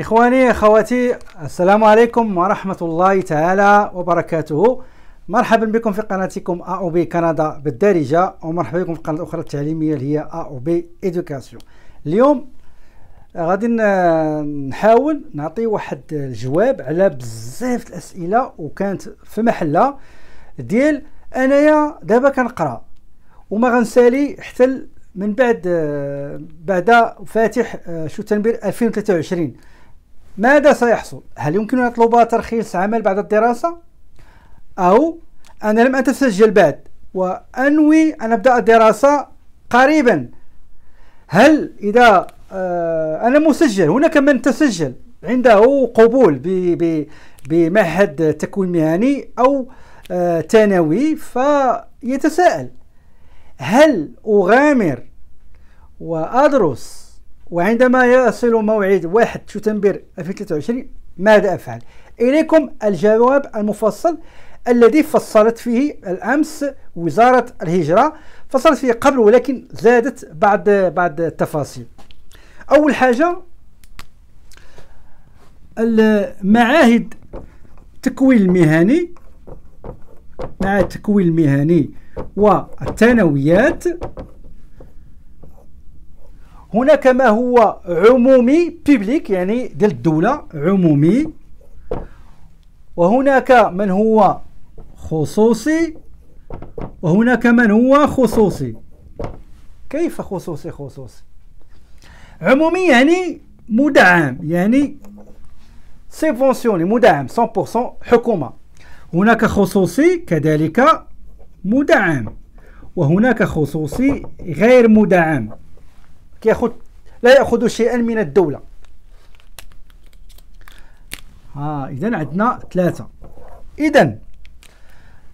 إخواني أخواتي السلام عليكم ورحمة الله تعالى وبركاته مرحبا بكم في قناتكم أ أو بي كندا بالدارجة ومرحبا بكم في قناة أخرى التعليمية اللي هي أ أو بي إدوكاسيون اليوم آه، غادي نحاول نعطي واحد الجواب على بزاف الأسئلة وكانت في محلة ديال أنايا دابا كنقرا وما غنسالي حتى من بعد آه، بعد فاتح آه، شو تنبير 2023 ماذا سيحصل؟ هل يمكن أن يطلب ترخيص عمل بعد الدراسة؟ أو أنا لم أتسجل بعد وأنوي أن أبدأ الدراسة قريبا هل إذا آه، أنا مسجل هناك من تسجل عنده قبول بمعهد تكوين مهني أو آه، ثانوي فيتساءل هل أغامر وأدرس وعندما يصل موعد 1 شتنبر 2023 ماذا أفعل؟ إليكم الجواب المفصل الذي فصلت فيه الأمس وزارة الهجرة فصلت فيه قبل ولكن زادت بعد بعض التفاصيل أول حاجة المعاهد التكوين المهني مع التكوين المهني والثانويات هناك ما هو عمومي بيبليك يعني ديال الدولة عمومي وهناك من هو خصوصي وهناك من هو خصوصي كيف خصوصي خصوصي عمومي يعني مدعم يعني سيفونسيوني مدعم 100% حكومة هناك خصوصي كذلك مدعم وهناك خصوصي غير مدعم كياخذ لا ياخذ شيئا من الدوله ها آه اذا عندنا ثلاثه اذا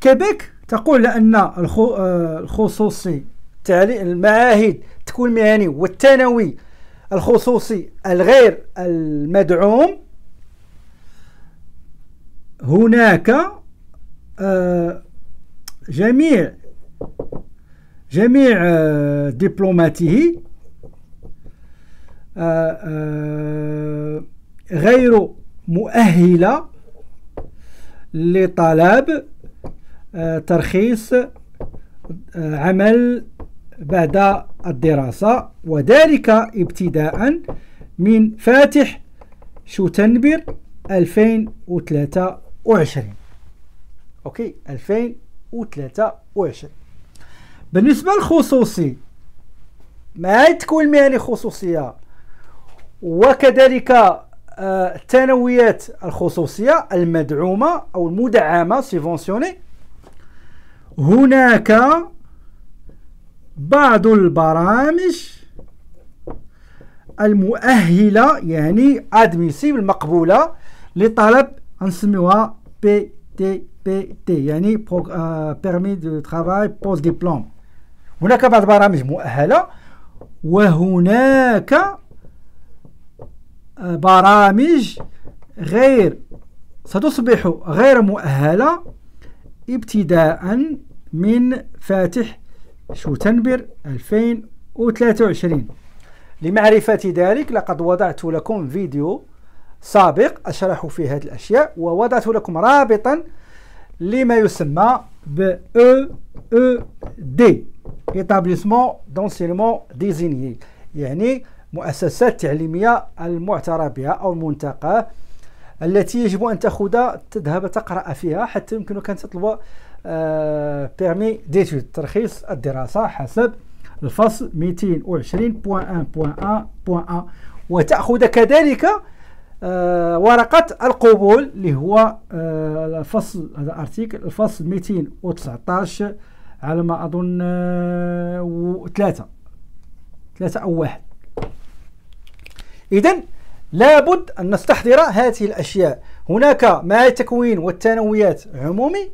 كيبيك تقول ان آه، الخصوصي التعليم المعاهد تكون المهني والثانوي الخصوصي الغير المدعوم هناك آه، جميع جميع آه، دبلوماته آه، آه، غير مؤهلة لطلب آه، ترخيص عمل بعد الدراسة وذلك ابتداء من فاتح شتنبر 2023 اوكي 2023 بالنسبة للخصوصي ما تكون مهني خصوصية وكذلك آه، الثانويات الخصوصيه المدعومه او المدعمه سيفونسيوني هناك بعض البرامج المؤهله يعني ادميسيبل مقبوله لطلب نسميوها بي تي بي تي يعني بيرمي دو ترافاي بوست ديبلوم هناك بعض البرامج مؤهله وهناك برامج غير ستصبح غير مؤهلة ابتداء من فاتح شوتنبر 2023 لمعرفة ذلك لقد وضعت لكم فيديو سابق أشرح فيه هذه الأشياء ووضعت لكم رابطا لما يسمى ب EED Établissement d'enseignement désigné يعني مؤسسات تعليمية المعترى بها أو المنتقى التي يجب أن تأخذ تذهب تقرأ فيها حتى يمكنك أن تطلب بيرمي آه، ديتود ترخيص الدراسة حسب الفصل 220.1.1.1 وتأخذ كذلك آه ورقة القبول اللي هو آه الفصل هذا ارتيكل الفصل 219 على ما اظن آه ثلاثة ثلاثة او واحد إذا لابد أن نستحضر هذه الأشياء هناك مع التكوين والثانويات عمومي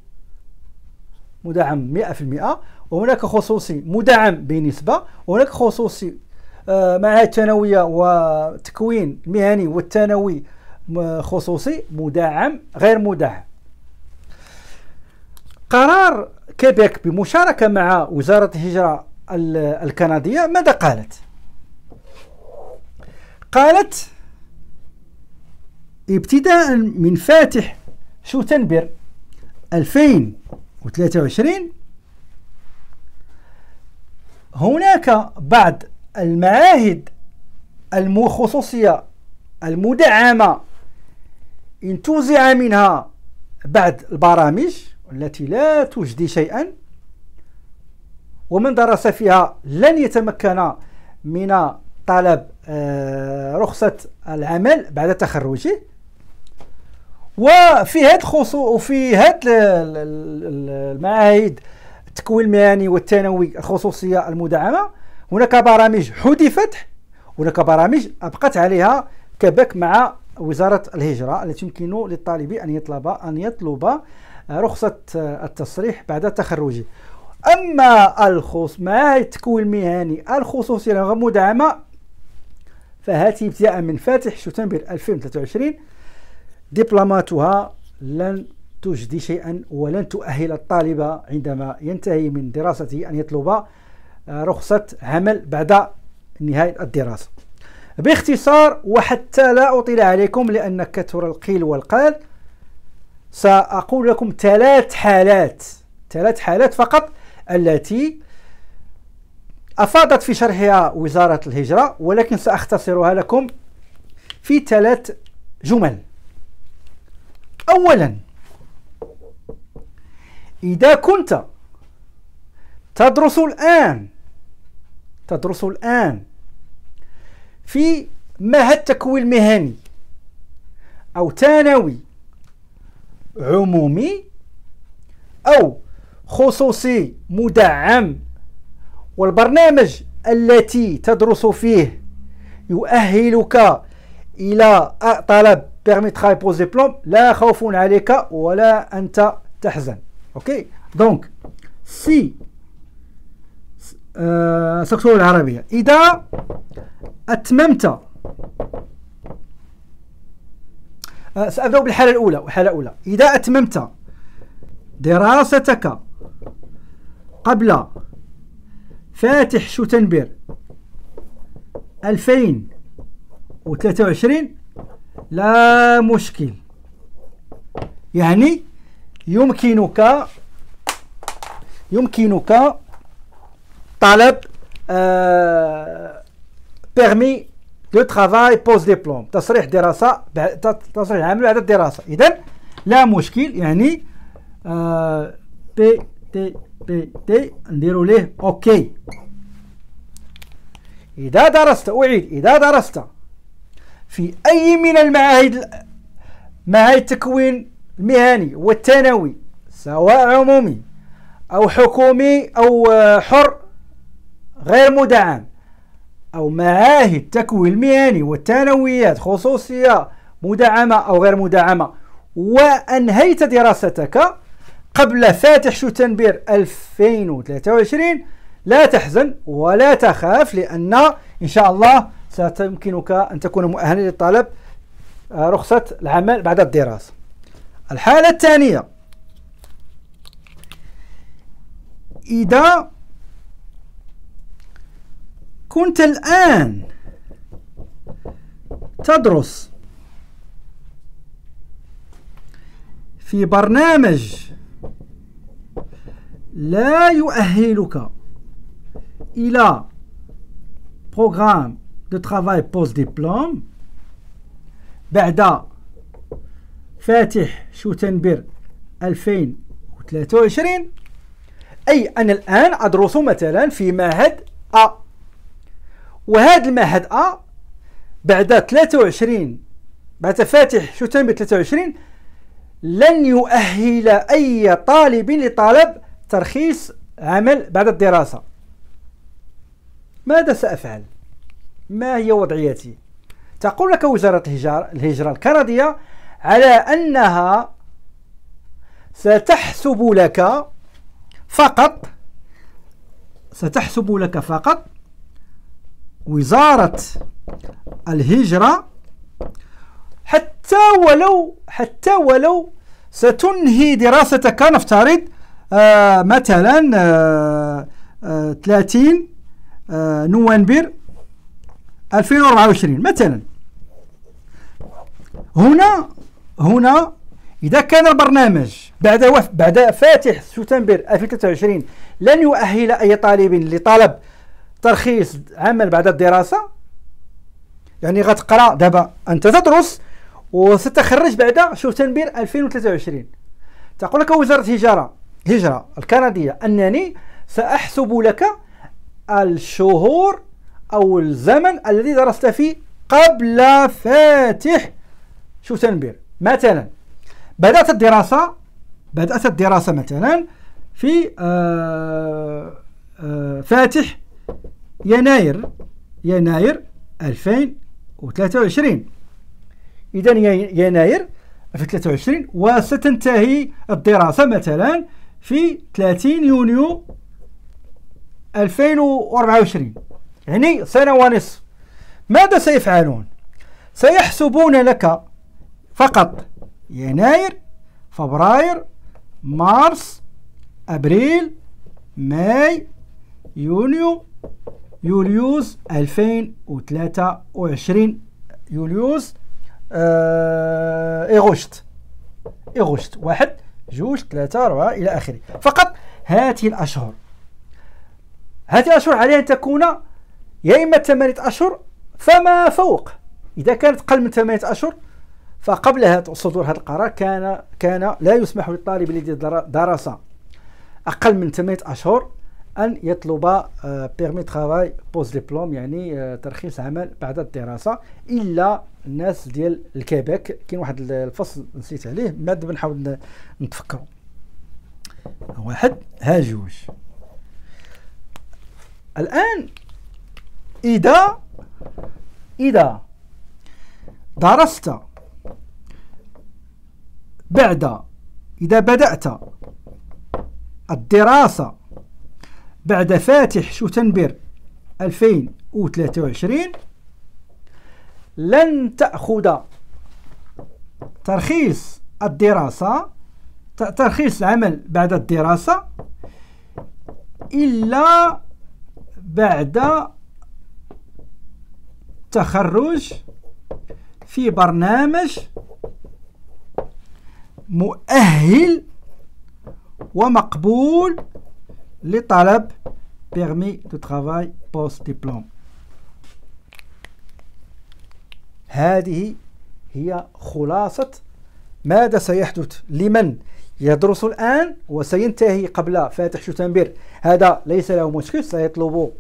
مدعم 100% وهناك خصوصي مدعم بنسبة وهناك خصوصي آه، مع التنوية وتكوين مهني والثانوي خصوصي مدعم غير مدعم قرار كيبيك بمشاركة مع وزارة الهجرة الكندية ماذا قالت؟ قالت ابتداء من فاتح شو تنبر 2023 هناك بعض المعاهد المخصوصية المدعمة انتوزع منها بعض البرامج التي لا تجدي شيئا ومن درس فيها لن يتمكن من طلب آه، رخصة العمل بعد تخرجه وفي هاد الخصو وفي هاد المعاهد التكوين المهني والثانوي الخصوصية المدعمة هناك برامج حذفت هناك برامج أبقت عليها كبك مع وزارة الهجرة التي يمكن للطالب أن يطلب أن يطلب آه، رخصة آه، التصريح بعد تخرجه أما الخص معاهد التكوين المهني الخصوصية المدعمة فهاتي ابتداء من فاتح شتنبر 2023 دبلوماتها لن تجدي شيئا ولن تؤهل الطالب عندما ينتهي من دراسته أن يطلب آه، رخصة عمل بعد نهاية الدراسة باختصار وحتى لا أطيل عليكم لأن كثر القيل والقال سأقول لكم ثلاث حالات ثلاث حالات فقط التي أفاضت في شرحها وزارة الهجرة ولكن سأختصرها لكم في ثلاث جمل أولا إذا كنت تدرس الآن تدرس الآن في معهد تكوين مهني أو ثانوي عمومي أو خصوصي مدعم والبرنامج التي تدرس فيه يؤهلك الى طلب بيرمي تخاي بوزي لا خوف عليك ولا انت تحزن اوكي دونك سي سكتور العربيه اذا اتممت آه، سأبدأ بالحالة الأولى والحالة الأولى إذا أتممت دراستك قبل فاتح شو تنبير 2023 لا مشكل يعني يمكنك يمكنك طلب بيرمي دو ترافاي بوست ديبلوم تصريح دراسه تصريح عام بعد الدراسه اذا لا مشكل يعني بي آه، تي بي تي نديرو ليه اوكي إذا درست أعيد إذا درست في أي من المعاهد معاهد التكوين المهني والثانوي سواء عمومي أو حكومي أو آه، حر غير مدعم أو معاهد تكوين المهني والثانويات خصوصية مدعمة أو غير مدعمة وأنهيت دراستك قبل فاتح شتنبير 2023 لا تحزن ولا تخاف لأن إن شاء الله ستمكنك أن تكون مؤهلا للطلب آه، رخصة العمل بعد الدراسة الحالة الثانية إذا كنت الآن تدرس في برنامج لا يؤهلك إلى بروغرام دو travail بوست ديبلوم بعد فاتح شوتنبر 2023 أي أنا الآن أدرس مثلا في معهد أ وهذا المعهد أ بعد 23 بعد فاتح شوتنبر 23 لن يؤهل أي طالب لطلب ترخيص عمل بعد الدراسة ماذا سأفعل؟ ما هي وضعيتي؟ تقول لك وزارة الهجرة الكندية على أنها ستحسب لك فقط ستحسب لك فقط وزارة الهجرة حتى ولو حتى ولو ستنهي دراستك نفترض آه، مثلا آه آه 30 آه نوفمبر 2024 مثلا هنا هنا إذا كان البرنامج بعد وف بعد فاتح سبتمبر 2023 لن يؤهل أي طالب لطلب ترخيص عمل بعد الدراسة يعني غتقرا دابا أنت تدرس وستخرج بعد سبتمبر 2023 تقول لك وزارة التجارة الهجرة الكندية أنني سأحسب لك الشهور أو الزمن الذي درست فيه قبل فاتح شو تنبير مثلا بدأت الدراسة بدأت الدراسة مثلا في آه، آه، فاتح يناير يناير 2023 إذا يناير 2023 وستنتهي الدراسة مثلا في 30 يونيو 2024 يعني سنة ونصف ماذا سيفعلون؟ سيحسبون لك فقط يناير فبراير مارس أبريل ماي يونيو يوليوز 2023 يوليوز اغشت آه، اغشت واحد جوج ثلاثة أربعة إلى آخره فقط هذه الأشهر هذه الأشهر عليها أن تكون يا إما ثمانية أشهر فما فوق إذا كانت قل من ثمانية أشهر فقبل صدور هذا القرار كان كان لا يسمح للطالب الذي درس أقل من ثمانية أشهر أن يطلب بيرمي ترافاي بوز ديبلوم يعني آه، ترخيص عمل بعد الدراسة إلا الناس ديال الكيباك كاين واحد الفصل نسيت عليه ما دابا بنحاول نتفكروا واحد ها جوج الان اذا اذا درست بعد اذا بدات الدراسه بعد فاتح شتنبر 2023 لن تأخذ ترخيص الدراسة ترخيص العمل بعد الدراسة إلا بعد تخرج في برنامج مؤهل ومقبول لطلب بيرمي دو ترافاي بوست ديبلوم هذه هي خلاصة ماذا سيحدث لمن يدرس الآن وسينتهي قبل فاتح شتنبر هذا ليس له مشكل سيطلب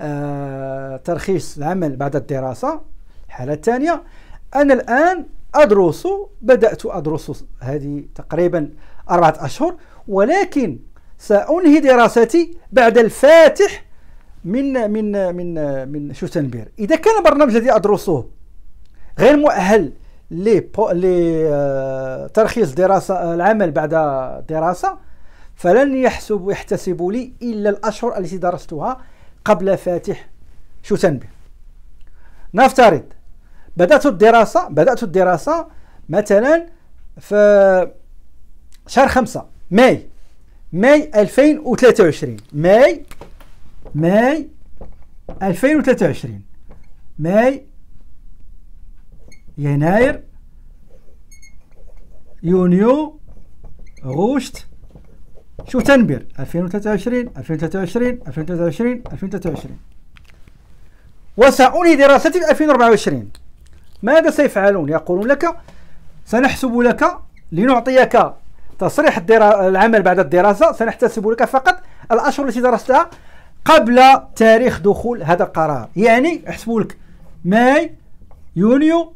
آه ترخيص العمل بعد الدراسة الحالة الثانية أنا الآن أدرس بدأت أدرس هذه تقريبا أربعة أشهر ولكن سأنهي دراستي بعد الفاتح من من من من شوتنبير إذا كان برنامج الذي أدرسه غير مؤهل لي لي آه، ترخيص دراسه آه، العمل بعد دراسه فلن يحسب يحتسب لي الا الاشهر التي درستها قبل فاتح شو تنبه نفترض بدات الدراسه بدات الدراسه مثلا في شهر خمسة ماي ماي 2023 ماي ماي 2023 ماي يناير يونيو غوشت شو تنبير 2023 2023 2023 2023 وسأنهي دراستي في 2024 ماذا سيفعلون يقولون لك سنحسب لك لنعطيك تصريح العمل بعد الدراسة سنحتسب لك فقط الأشهر التي درستها قبل تاريخ دخول هذا القرار يعني احسبوا لك ماي يونيو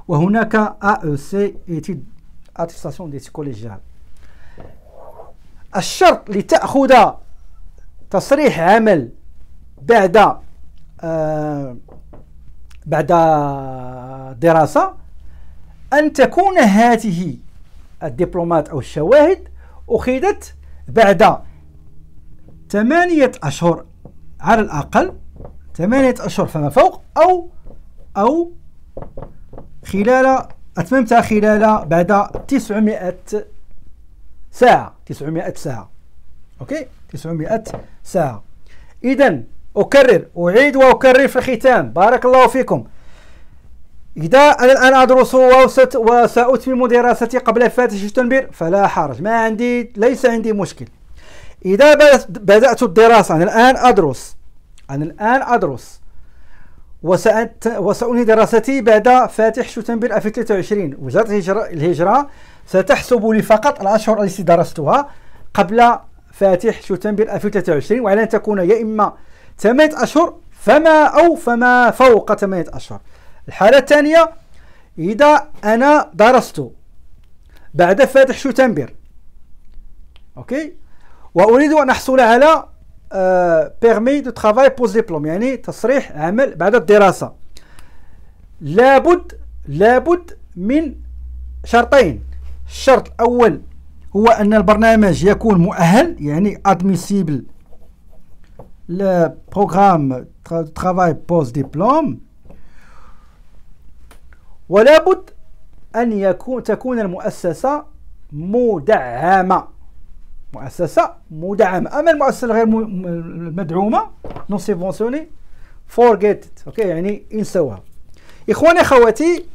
وهناك AEC études attestation d'études collégiales الشرط لتأخذ تصريح عمل بعد آه بعد دراسة أن تكون هذه الدبلومات أو الشواهد أخذت بعد ثمانية أشهر على الأقل ثمانية أشهر فما فوق أو أو خلال أتممتها خلال بعد 900 ساعة 900 ساعة أوكي 900 ساعة إذا أكرر أعيد وأكرر في الختام بارك الله فيكم إذا أنا الآن أدرس وسأتمم دراستي قبل فاتح التنبير فلا حرج ما عندي ليس عندي مشكل إذا بدأت الدراسة أنا الآن أدرس أنا الآن أدرس وسأت وسأنهي دراستي بعد فاتح شتنبر 2023 وزارة الهجرة, الهجرة ستحسب لي فقط الأشهر التي درستها قبل فاتح شتنبر 2023 وعلى أن تكون يا إما 8 أشهر فما أو فما فوق 8 أشهر الحالة الثانية إذا أنا درست بعد فاتح شتنبر أوكي وأريد أن أحصل على بيرمي دو ترافاي بوز ديبلوم يعني تصريح عمل بعد الدراسة لابد لابد من شرطين الشرط الأول هو أن البرنامج يكون مؤهل يعني ادميسيبل le programme tra بوز ديبلوم ولابد أن يكون تكون المؤسسة مدعمة مؤسسة مدعمة أما المؤسسة الغير مدعومة نون سيبونسيوني فورغيت أوكي يعني انسوها إخواني أخواتي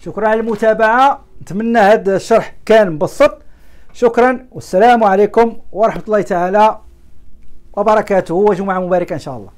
شكرا على المتابعة نتمنى هذا الشرح كان مبسط شكرا والسلام عليكم ورحمة الله تعالى وبركاته وجمعة مباركة إن شاء الله